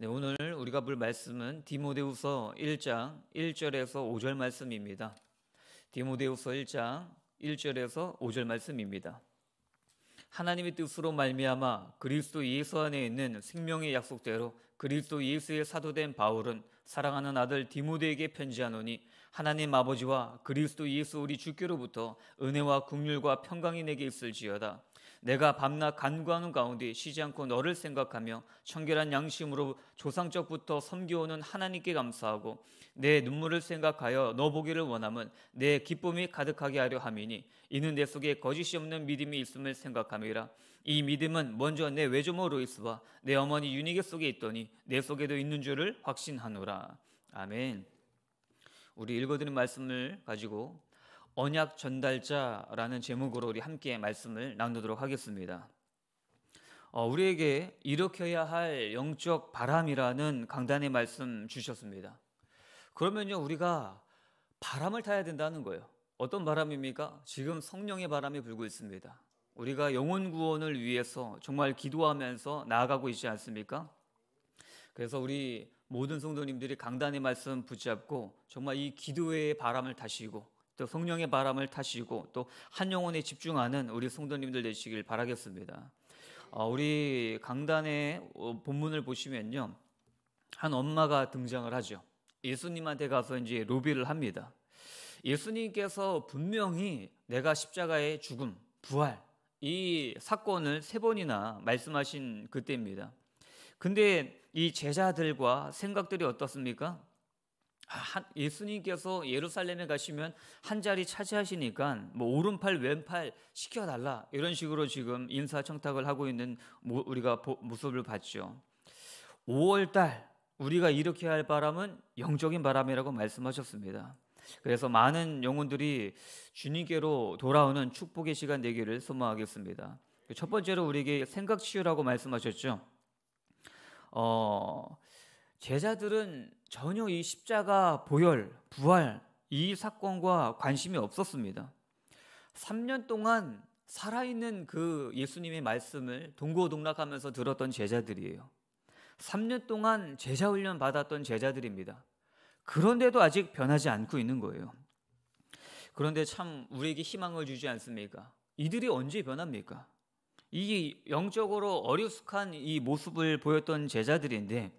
네, 오늘 우리가 볼 말씀은 디모데후서 1장 1절에서 5절 말씀입니다. 디모데후서 1장 1절에서 5절 말씀입니다. 하나님의 뜻으로 말미암아 그리스도 예수 안에 있는 생명의 약속대로 그리스도 예수의 사도된 바울은 사랑하는 아들 디모데에게 편지하노니 하나님 아버지와 그리스도 예수 우리 주께로부터 은혜와 긍휼과 평강이 내게 있을지어다 내가 밤낮 간구하는 가운데 쉬지 않고 너를 생각하며 청결한 양심으로 조상적부터 섬겨오는 하나님께 감사하고 내 눈물을 생각하여 너 보기를 원함은 내 기쁨이 가득하게 하려 함이니 이는 내 속에 거짓이 없는 믿음이 있음을 생각함이라 이 믿음은 먼저 내 외조모 로이스와 내 어머니 유니게 속에 있더니 내 속에도 있는 줄을 확신하노라 아멘. 우리 읽어드린 말씀을 가지고 언약 전달자라는 제목으로 우리 함께 말씀을 나누도록 하겠습니다. 어, 우리에게 일으켜야 할 영적 바람이라는 강단의 말씀 주셨습니다. 그러면요, 우리가 바람을 타야 된다는 거예요. 어떤 바람입니까? 지금 성령의 바람이 불고 있습니다. 우리가 영혼 구원을 위해서 정말 기도하면서 나아가고 있지 않습니까? 그래서 우리 모든 성도님들이 강단의 말씀 붙잡고 정말 이 기도의 바람을 타시고 또 성령의 바람을 타시고 또 한 영혼에 집중하는 우리 성도님들 되시길 바라겠습니다. 어, 우리 강단의 어, 본문을 보시면요. 한 엄마가 등장을 하죠. 예수님한테 가서 이제 로비를 합니다. 예수님께서 분명히 내가 십자가의 죽음, 부활, 이 사건을 세 번이나 말씀하신 그때입니다. 근데 이 제자들과 생각들이 어떻습니까? 예수님께서 예루살렘에 가시면 한 자리 차지하시니까 뭐 오른팔 왼팔 시켜달라 이런 식으로 지금 인사청탁을 하고 있는 우리가 모습을 봤죠. 5월달 우리가 이렇게 할 바람은 영적인 바람이라고 말씀하셨습니다. 그래서 많은 영혼들이 주님께로 돌아오는 축복의 시간 되기를 소망하겠습니다. 그 첫 번째로 우리에게 생각 치유라고 말씀하셨죠. 어, 제자들은 전혀 이 십자가 보혈, 부활 이 사건과 관심이 없었습니다. 3년 동안 살아있는 그 예수님의 말씀을 동고동락하면서 들었던 제자들이에요. 3년 동안 제자 훈련 받았던 제자들입니다. 그런데도 아직 변하지 않고 있는 거예요. 그런데 참 우리에게 희망을 주지 않습니까? 이들이 언제 변합니까? 이 영적으로 어리숙한 이 모습을 보였던 제자들인데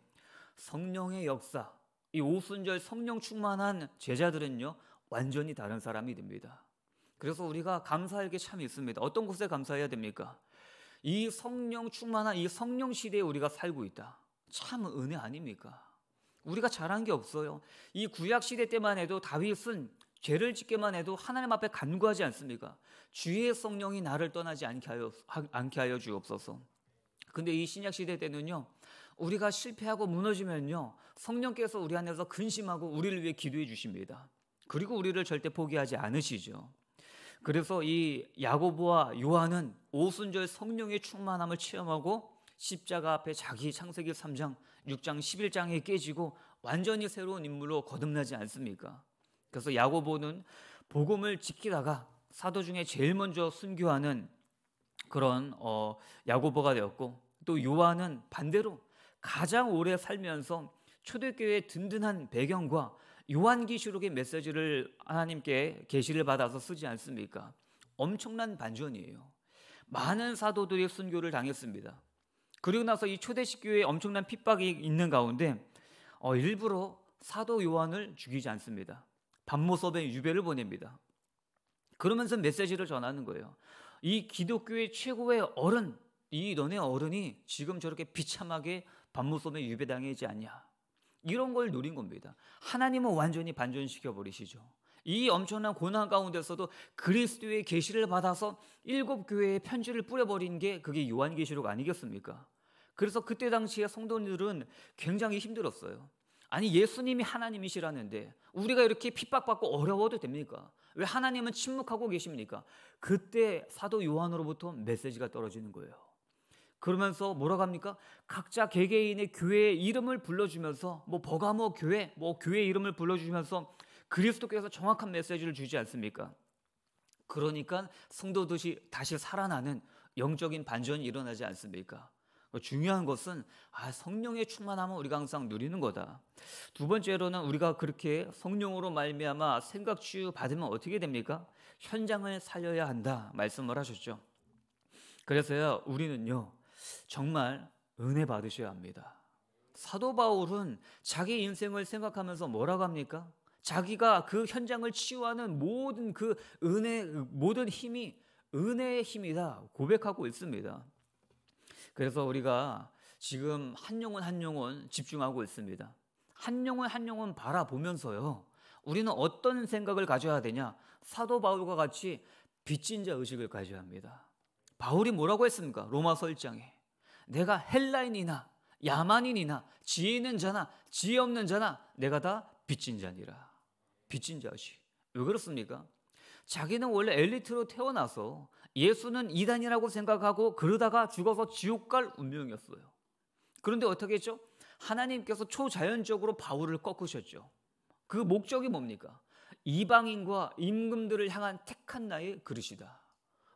성령의 역사, 이 오순절 성령 충만한 제자들은요, 완전히 다른 사람이 됩니다. 그래서 우리가 감사할 게 참 있습니다. 어떤 곳에 감사해야 됩니까? 이 성령 충만한 이 성령 시대에 우리가 살고 있다. 참 은혜 아닙니까? 우리가 잘한 게 없어요. 이 구약 시대 때만 해도 다윗은 죄를 짓게만 해도 하나님 앞에 간구하지 않습니까? 주의 성령이 나를 떠나지 않게 하여, 않게 하여 주옵소서. 근데 이 신약 시대 때는요. 우리가 실패하고 무너지면요. 성령께서 우리 안에서 근심하고 우리를 위해 기도해 주십니다. 그리고 우리를 절대 포기하지 않으시죠. 그래서 이 야고보와 요한은 오순절 성령의 충만함을 체험하고 십자가 앞에 자기 창세기 3장, 6장, 11장에 깨지고 완전히 새로운 인물로 거듭나지 않습니까? 그래서 야고보는 복음을 지키다가 사도 중에 제일 먼저 순교하는 그런 어, 야고보가 되었고 또 요한은 반대로 가장 오래 살면서 초대교회의 든든한 배경과 요한기시록의 메시지를 하나님께 계시를 받아서 쓰지 않습니까? 엄청난 반전이에요. 많은 사도들이 순교를 당했습니다. 그리고 나서 이 초대식 교회에 엄청난 핍박이 있는 가운데 어, 일부러 사도 요한을 죽이지 않습니다. 반모섭의 유배를 보냅니다. 그러면서 메시지를 전하는 거예요. 이 기독교의 최고의 어른, 이 너네 어른이 지금 저렇게 비참하게 반무섬에 유배당하지 않냐. 이런 걸 노린 겁니다. 하나님은 완전히 반전시켜 버리시죠. 이 엄청난 고난 가운데서도 그리스도의 계시를 받아서 일곱 교회에 편지를 뿌려버린 게 그게 요한계시록 아니겠습니까? 그래서 그때 당시에 성도들은 굉장히 힘들었어요. 아니 예수님이 하나님이시라는데 우리가 이렇게 핍박받고 어려워도 됩니까? 왜 하나님은 침묵하고 계십니까? 그때 사도 요한으로부터 메시지가 떨어지는 거예요. 그러면서 뭐라고 합니까? 각자 개개인의 교회의 이름을 불러주면서 뭐 버가모 교회, 뭐 교회 이름을 불러주면서 그리스도께서 정확한 메시지를 주지 않습니까? 그러니까 성도들이 다시 살아나는 영적인 반전이 일어나지 않습니까? 중요한 것은 아, 성령의 충만함을 우리가 항상 누리는 거다. 두 번째로는 우리가 그렇게 성령으로 말미암아 생각 치유 받으면 어떻게 됩니까? 현장을 살려야 한다 말씀을 하셨죠. 그래서요 우리는요 정말 은혜 받으셔야 합니다. 사도 바울은 자기 인생을 생각하면서 뭐라고 합니까? 자기가 그 현장을 치유하는 모든 그 은혜, 모든 힘이 은혜의 힘이다 고백하고 있습니다. 그래서 우리가 지금 한 영혼 한 영혼 집중하고 있습니다. 한 영혼 한 영혼 바라보면서요. 우리는 어떤 생각을 가져야 되냐? 사도 바울과 같이 빚진 자 의식을 가져야 합니다. 바울이 뭐라고 했습니까? 로마서 1장에 내가 헬라인이나 야만인이나 지혜 있는 자나 지혜 없는 자나 내가 다 빚진 자니라. 빚진 자지. 왜 그렇습니까? 자기는 원래 엘리트로 태어나서 예수는 이단이라고 생각하고 그러다가 죽어서 지옥 갈 운명이었어요. 그런데 어떻게 했죠? 하나님께서 초자연적으로 바울을 꺾으셨죠. 그 목적이 뭡니까? 이방인과 임금들을 향한 택한 나의 그릇이다.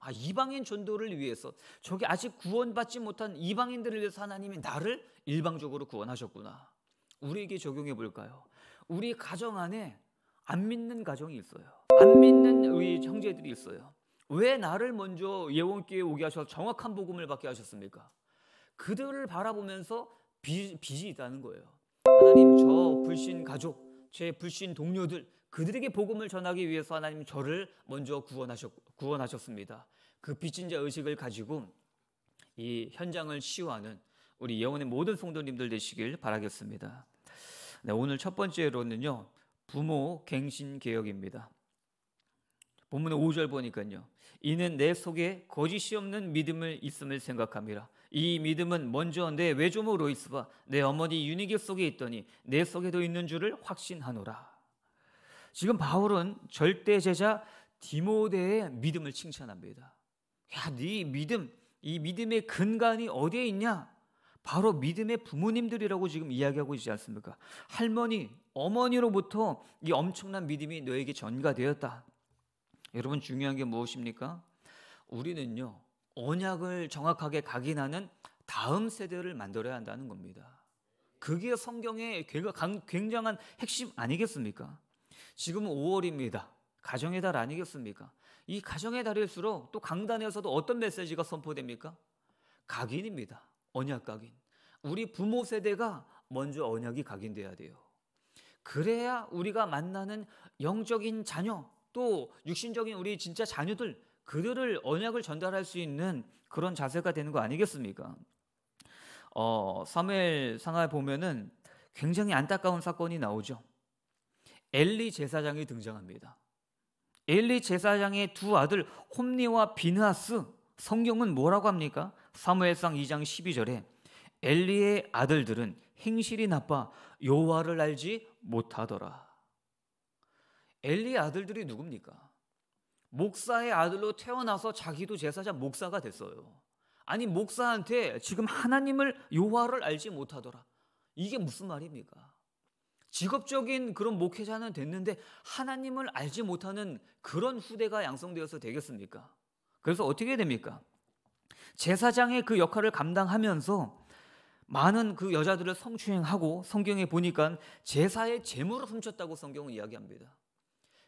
아, 이방인 전도를 위해서 저게 아직 구원받지 못한 이방인들을 위해서 하나님이 나를 일방적으로 구원하셨구나. 우리에게 적용해 볼까요? 우리 가정 안에 안 믿는 가정이 있어요. 안 믿는 우리 형제들이 있어요. 왜 나를 먼저 예원교에 오게 하셔서 정확한 복음을 받게 하셨습니까? 그들을 바라보면서 빚, 이 있다는 거예요. 하나님 저 불신 가족, 제 불신 동료들 그들에게 복음을 전하기 위해서 하나님 저를 먼저 구원하셨, 구원하셨습니다. 그 빚진 자 의식을 가지고 이 현장을 치유하는 우리 영혼의 모든 성도님들 되시길 바라겠습니다. 네, 오늘 첫 번째로는요. 부모 갱신 개혁입니다. 본문의 5절 보니까요. 이는 내 속에 거짓이 없는 믿음을 있음을 생각함이라. 이 믿음은 먼저 내 외조모 로이스와 내 어머니 유니게 속에 있더니 내 속에도 있는 줄을 확신하노라. 지금 바울은 절대 제자 디모데의 믿음을 칭찬합니다. 야, 네 믿음, 이 믿음의 근간이 어디에 있냐? 바로 믿음의 부모님들이라고 지금 이야기하고 있지 않습니까? 할머니, 어머니로부터 이 엄청난 믿음이 너에게 전가되었다. 여러분 중요한 게 무엇입니까? 우리는요. 언약을 정확하게 각인하는 다음 세대를 만들어야 한다는 겁니다. 그게 성경의 굉장한 핵심 아니겠습니까? 지금 5월입니다. 가정의 달 아니겠습니까? 이 가정의 달일수록 또 강단에서도 어떤 메시지가 선포됩니까? 각인입니다. 언약 각인. 우리 부모 세대가 먼저 언약이 각인돼야 돼요. 그래야 우리가 만나는 영적인 자녀 또 육신적인 우리 진짜 자녀들 그들을 언약을 전달할 수 있는 그런 자세가 되는 거 아니겠습니까? 어, 사무엘 상하에 보면은 굉장히 안타까운 사건이 나오죠. 엘리 제사장이 등장합니다. 엘리 제사장의 두 아들 홈니와 비나스 성경은 뭐라고 합니까? 사무엘상 2장 12절에 엘리의 아들들은 행실이 나빠 여호와를 알지 못하더라. 엘리 아들들이 누굽니까? 목사의 아들로 태어나서 자기도 제사장 목사가 됐어요. 아니 목사한테 지금 하나님을 여호와를 알지 못하더라. 이게 무슨 말입니까? 직업적인 그런 목회자는 됐는데 하나님을 알지 못하는 그런 후대가 양성되어서 되겠습니까? 그래서 어떻게 됩니까? 제사장의 그 역할을 감당하면서 많은 그 여자들을 성추행하고 성경에 보니까 제사의 재물을 훔쳤다고 성경은 이야기합니다.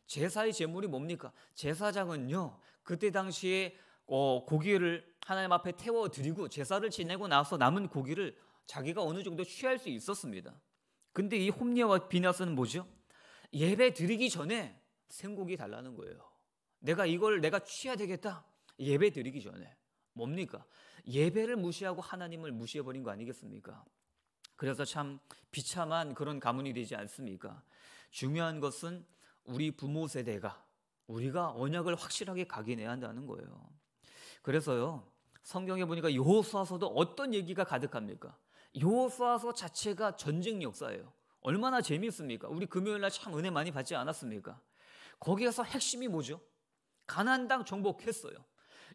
제사의 재물이 뭡니까? 제사장은요, 그때 당시에 어, 고기를 하나님 앞에 태워드리고 제사를 지내고 나서 남은 고기를 자기가 어느 정도 취할 수 있었습니다. 근데 이 홈리와 아 비나스는 뭐죠? 예배 드리기 전에 생각이 달라는 거예요. 내가 이걸 내가 취해야 되겠다. 예배 드리기 전에 뭡니까? 예배를 무시하고 하나님을 무시해 버린 거 아니겠습니까? 그래서 참 비참한 그런 가문이 되지 않습니까? 중요한 것은 우리 부모 세대가 우리가 언약을 확실하게 각인해야 한다는 거예요. 그래서요. 성경에 보니까 여호수아서도 어떤 얘기가 가득합니까? 여호수아서 자체가 전쟁 역사예요. 얼마나 재미있습니까? 우리 금요일 날참 은혜 많이 받지 않았습니까? 거기에서 핵심이 뭐죠? 가나안 땅 정복했어요.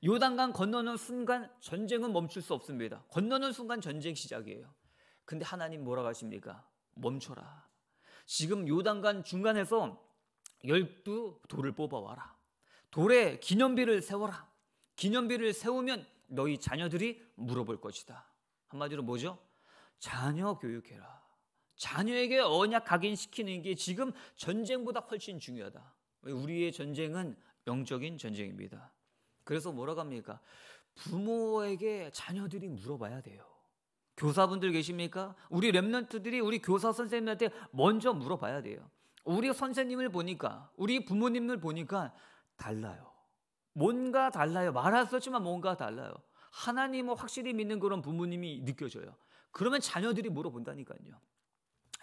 요단강 건너는 순간 전쟁은 멈출 수 없습니다. 건너는 순간 전쟁 시작이에요. 근데 하나님 뭐라고 하십니까? 멈춰라. 지금 요단강 중간에서 열두 돌을 뽑아와라. 돌에 기념비를 세워라. 기념비를 세우면 너희 자녀들이 물어볼 것이다. 한마디로 뭐죠? 자녀 교육해라. 자녀에게 언약 각인시키는 게 지금 전쟁보다 훨씬 중요하다. 우리의 전쟁은 영적인 전쟁입니다. 그래서 뭐라고 합니까? 부모에게 자녀들이 물어봐야 돼요. 교사분들 계십니까? 우리 랩런트들이 우리 교사 선생님한테 먼저 물어봐야 돼요. 우리 선생님을 보니까, 우리 부모님을 보니까 달라요. 뭔가 달라요. 말할 수 없지만 뭔가 달라요. 하나님을 확실히 믿는 그런 부모님이 느껴져요. 그러면 자녀들이 물어본다니까요.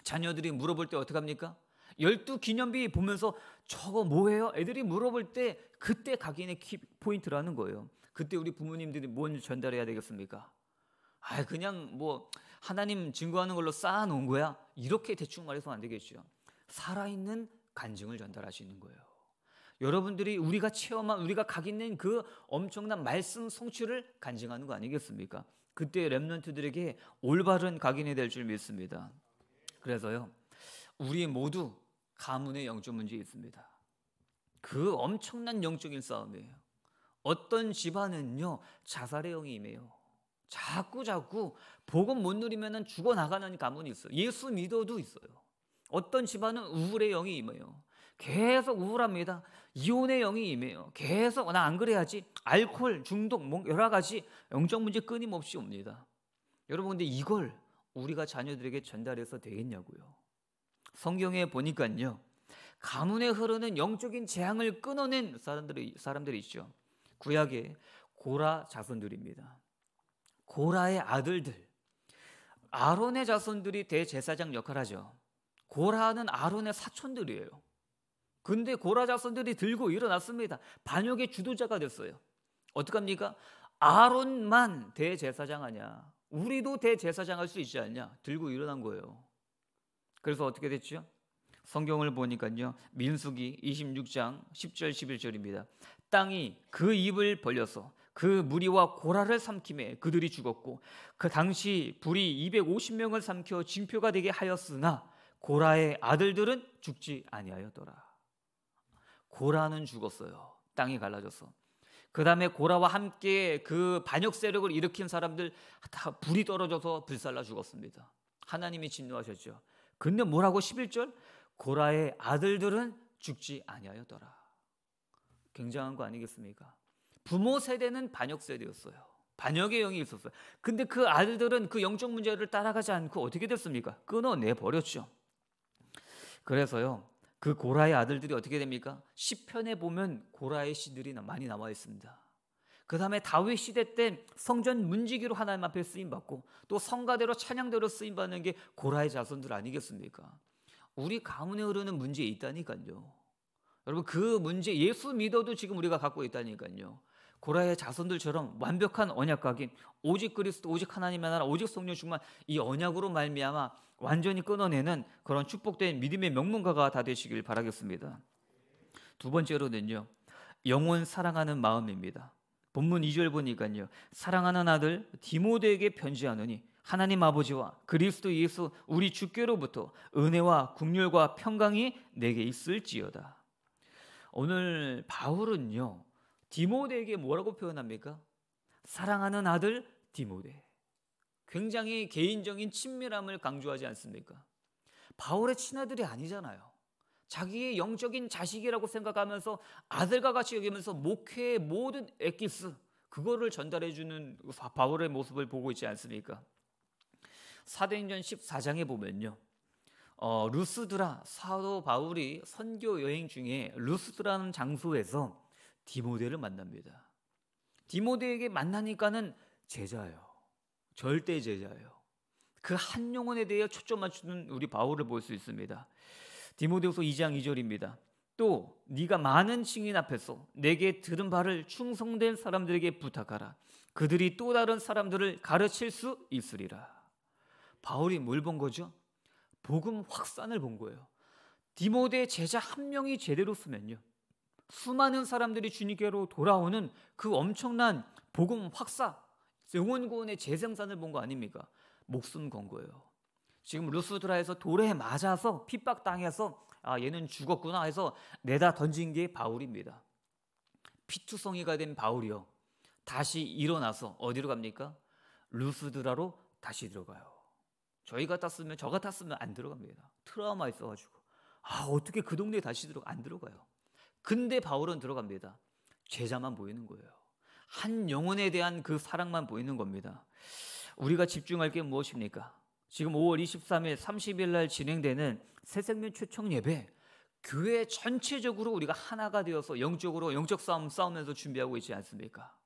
자녀들이 물어볼 때어떻게합니까 열두 기념비 보면서 저거 뭐예요? 애들이 물어볼 때 그때 각인의 키 포인트라는 거예요. 그때 우리 부모님들이 뭔 전달해야 되겠습니까? 아, 그냥 뭐 하나님 증거하는 걸로 쌓아놓은 거야. 이렇게 대충 말해서 안 되겠죠. 살아있는 간증을 전달하시는 거예요. 여러분들이 우리가 체험한 우리가 각인된그 엄청난 말씀 성취를 간증하는 거 아니겠습니까? 그때 렘런트들에게 올바른 각인이 될 줄 믿습니다. 그래서요. 우리 모두 가문의 영적 문제 있습니다. 그 엄청난 영적인 싸움이에요. 어떤 집안은요. 자살의 영이 임해요. 자꾸 자꾸 복음 못 누리면 죽어 나가는 가문이 있어요. 예수 믿어도 있어요. 어떤 집안은 우울의 영이 임해요. 계속 우울합니다. 이혼의 영이 임해요. 계속 어, 나안 그래야지. 알코올 중독 뭐 여러 가지 영적 문제 끊임없이 옵니다. 여러분 근데 이걸 우리가 자녀들에게 전달해서 되겠냐고요. 성경에 보니까요. 가문에 흐르는 영적인 재앙을 끊어낸 사람들이 사람들이 있죠. 구약의 고라 자손들입니다. 고라의 아들들 아론의 자손들이 대제사장 역할하죠. 고라는 아론의 사촌들이에요. 근데 고라 자손들이 들고 일어났습니다. 반역의 주도자가 됐어요. 어떡합니까? 아론만 대제사장 아니야. 우리도 대제사장 할 수 있지 않냐? 들고 일어난 거예요. 그래서 어떻게 됐죠? 성경을 보니까요. 민수기 26장 10절 11절입니다. 땅이 그 입을 벌려서 그 무리와 고라를 삼킴에 그들이 죽었고 그 당시 불이 250명을 삼켜 진표가 되게 하였으나 고라의 아들들은 죽지 아니하였더라. 고라는 죽었어요. 땅이 갈라졌어그 다음에 고라와 함께 그 반역 세력을 일으킨 사람들 다 불이 떨어져서 불살라 죽었습니다. 하나님이 진노하셨죠. 근데 뭐라고 11절? 고라의 아들들은 죽지 아니하였더라. 굉장한 거 아니겠습니까? 부모 세대는 반역 세대였어요. 반역의 영이 있었어요. 근데 그 아들들은 그 영적 문제를 따라가지 않고 어떻게 됐습니까? 끊어내 버렸죠. 그래서요. 그 고라의 아들들이 어떻게 됩니까? 시편에 보면 고라의 시들이 많이 나와 있습니다. 그 다음에 다윗 시대 때 성전 문지기로 하나님 앞에 쓰임 받고 또 성가대로 찬양대로 쓰임 받는 게 고라의 자손들 아니겠습니까? 우리 가문에 흐르는 문제 있다니까요. 여러분 그 문제 예수 믿어도 지금 우리가 갖고 있다니까요. 고라의 자손들처럼 완벽한 언약 각인 오직 그리스도 오직 하나님의 나라 오직 성령 충만 이 언약으로 말미암아 완전히 끊어내는 그런 축복된 믿음의 명문가가 다 되시길 바라겠습니다. 두 번째로는요. 영원 사랑하는 마음입니다. 본문 2절 보니까요. 사랑하는 아들 디모데에게 편지하느니 하나님 아버지와 그리스도 예수 우리 주께로부터 은혜와 국률과 평강이 내게 있을지어다. 오늘 바울은요. 디모데에게 뭐라고 표현합니까? 사랑하는 아들 디모데. 굉장히 개인적인 친밀함을 강조하지 않습니까? 바울의 친아들이 아니잖아요. 자기의 영적인 자식이라고 생각하면서 아들과 같이 여기면서 목회의 모든 엑기스 그거를 전달해 주는 바울의 모습을 보고 있지 않습니까? 사도행전 14장에 보면요. 어, 루스드라 사도 바울이 선교 여행 중에 루스드라는 장소에서 디모데를 만납니다. 디모데에게 만나니까는 제자예요. 절대 제자예요. 그 한 영혼에 대해 초점 맞추는 우리 바울을 볼 수 있습니다. 디모데후서 2장 2절입니다. 또 네가 많은 증인 앞에서 내게 들은 바를 충성된 사람들에게 부탁하라. 그들이 또 다른 사람들을 가르칠 수 있으리라. 바울이 뭘 본 거죠? 복음 확산을 본 거예요. 디모데 제자 한 명이 제대로 쓰면요. 수많은 사람들이 주님께로 돌아오는 그 엄청난 복음 확사, 영혼 구원의 재생산을 본 거 아닙니까? 목숨 건 거예요. 지금 루스드라에서 돌에 맞아서 핍박당해서 아 얘는 죽었구나 해서 내다 던진 게 바울입니다. 피투성이가 된 바울이요. 다시 일어나서 어디로 갑니까? 루스드라로 다시 들어가요. 저희 같았으면 저 같았으면 안 들어갑니다. 트라우마 있어가지고 아 어떻게 그 동네에 다시 들어 가안 들어가요. 근데 바울은 들어갑니다. 제자만 보이는 거예요. 한 영혼에 대한 그 사랑만 보이는 겁니다. 우리가 집중할 게 무엇입니까? 지금 5월 23일, 30일 날 진행되는 새생명 초청 예배, 교회 전체적으로 우리가 하나가 되어서 영적으로 영적 싸움 싸우면서 준비하고 있지 않습니까?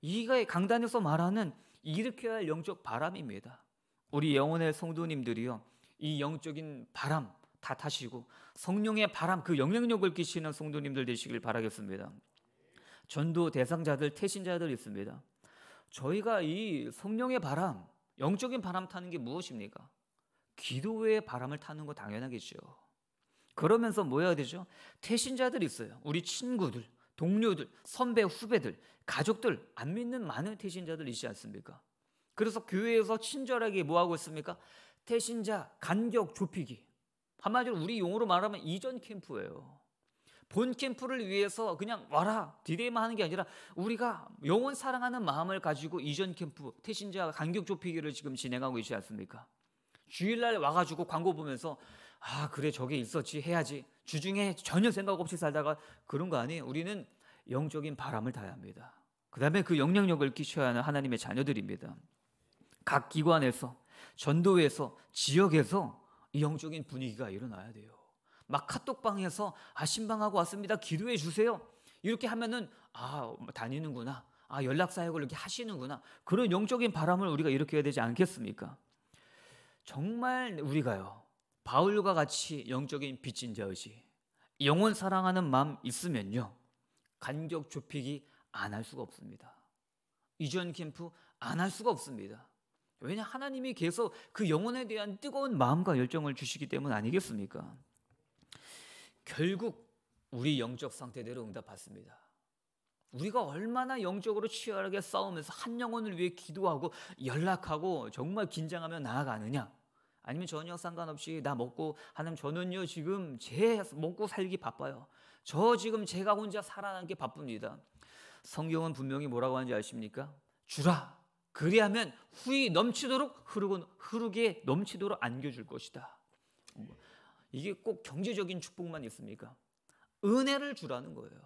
이가 강단에서 말하는 일으켜야 할 영적 바람입니다. 우리 영혼의 성도님들이요, 이 영적인 바람, 다 타시고 성령의 바람 그 영향력을 끼치는 성도님들 되시길 바라겠습니다. 전도 대상자들 태신자들 있습니다. 저희가 이 성령의 바람, 영적인 바람 타는 게 무엇입니까? 기도의 바람을 타는 거 당연하겠죠. 그러면서 뭐 해야 되죠? 태신자들 있어요. 우리 친구들, 동료들, 선배, 후배들, 가족들 안 믿는 많은 태신자들 있지 않습니까? 그래서 교회에서 친절하게 뭐 하고 있습니까? 태신자 간격 좁히기. 한마디로 우리 용어로 말하면 이전 캠프예요. 본 캠프를 위해서 그냥 와라 디데이만 하는 게 아니라 우리가 영원 사랑하는 마음을 가지고 이전 캠프 태신자 간격 좁히기를 지금 진행하고 있지 않습니까? 주일날 와가지고 광고 보면서 아 그래 저게 있었지 해야지 주중에 전혀 생각 없이 살다가 그런 거 아니에요. 우리는 영적인 바람을 타야 합니다. 그 다음에 그 영향력을 끼쳐야 하는 하나님의 자녀들입니다. 각 기관에서 전도에서 지역에서 이 영적인 분위기가 일어나야 돼요. 막 카톡방에서 아 신방하고 왔습니다. 기도해 주세요. 이렇게 하면은 아 다니는구나. 아 연락 사역을 이렇게 하시는구나. 그런 영적인 바람을 우리가 일으켜야 되지 않겠습니까? 정말 우리가요. 바울과 같이 영적인 빚진 자의지 영혼 사랑하는 마음 있으면요. 간격 좁히기 안 할 수가 없습니다. 이전 캠프 안 할 수가 없습니다. 왜냐 하나님이 계속 그 영혼에 대한 뜨거운 마음과 열정을 주시기 때문 아니겠습니까? 결국 우리 영적 상태대로 응답받습니다. 우리가 얼마나 영적으로 치열하게 싸우면서 한 영혼을 위해 기도하고 연락하고 정말 긴장하며 나아가느냐? 아니면 전혀 상관없이 나 먹고 하나님 저는요 지금 제 먹고 살기 바빠요. 저 지금 제가 혼자 살아남기 바쁩니다. 성경은 분명히 뭐라고 하는지 아십니까? 주라 그리하면 후이 넘치도록 흐르곤 흐르게 넘치도록 안겨줄 것이다. 뭐, 이게 꼭 경제적인 축복만 있습니까? 은혜를 주라는 거예요.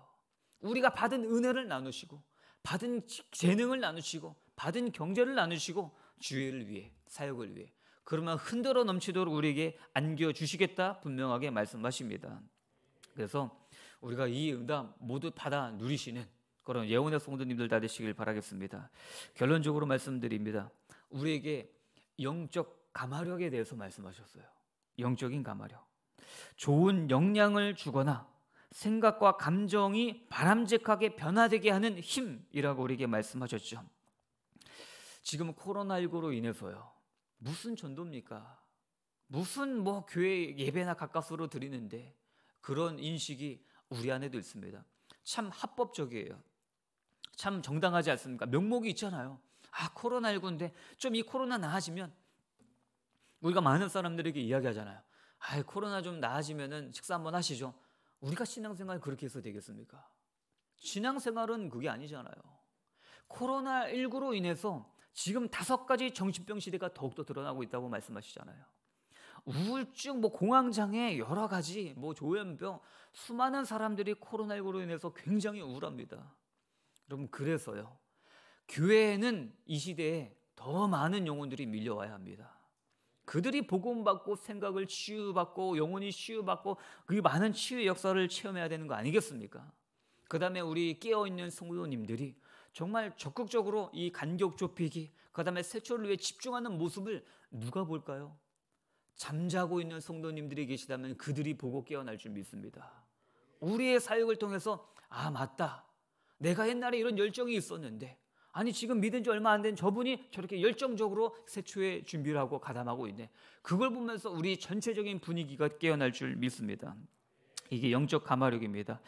우리가 받은 은혜를 나누시고 받은 재능을 나누시고 받은 경제를 나누시고 주의를 위해 사역을 위해 그러면 흔들어 넘치도록 우리에게 안겨 주시겠다 분명하게 말씀하십니다. 그래서 우리가 이 응답 모두 받아 누리시는 그런 예언의 성도님들 다 되시길 바라겠습니다. 결론적으로 말씀드립니다. 우리에게 영적 감화력에 대해서 말씀하셨어요. 영적인 감화력. 좋은 영향을 주거나 생각과 감정이 바람직하게 변화되게 하는 힘이라고 우리에게 말씀하셨죠. 지금 코로나19로 인해서요. 무슨 전도입니까? 무슨 뭐 교회 예배나 가까스로 드리는데 그런 인식이 우리 안에도 있습니다. 참 합법적이에요. 참 정당하지 않습니까? 명목이 있잖아요. 아, 코로나19인데 좀 이 코로나 나아지면 우리가 많은 사람들에게 이야기하잖아요. 아, 코로나 좀 나아지면은 식사 한번 하시죠. 우리가 신앙생활 그렇게 해서 되겠습니까? 신앙생활은 그게 아니잖아요. 코로나19로 인해서 지금 다섯 가지 정신병 시대가 더욱더 드러나고 있다고 말씀하시잖아요. 우울증, 뭐 공황장애, 여러 가지, 뭐 조현병, 수많은 사람들이 코로나19로 인해서 굉장히 우울합니다. 여러분 그래서요. 교회에는 이 시대에 더 많은 영혼들이 밀려와야 합니다. 그들이 복음 받고 생각을 치유받고 영혼이 치유받고 그 많은 치유 역사를 체험해야 되는 거 아니겠습니까? 그다음에 우리 깨어 있는 성도님들이 정말 적극적으로 이 간격 좁히기, 그다음에 세초를 위해 집중하는 모습을 누가 볼까요? 잠자고 있는 성도님들이 계시다면 그들이 보고 깨어날 줄 믿습니다. 우리의 사역을 통해서 아 맞다. 내가 옛날에 이런 열정이 있었는데 아니 지금 믿은 지 얼마 안 된 저분이 저렇게 열정적으로 세초의 준비를 하고 가담하고 있네. 그걸 보면서 우리 전체적인 분위기가 깨어날 줄 믿습니다. 이게 영적 가마력입니다.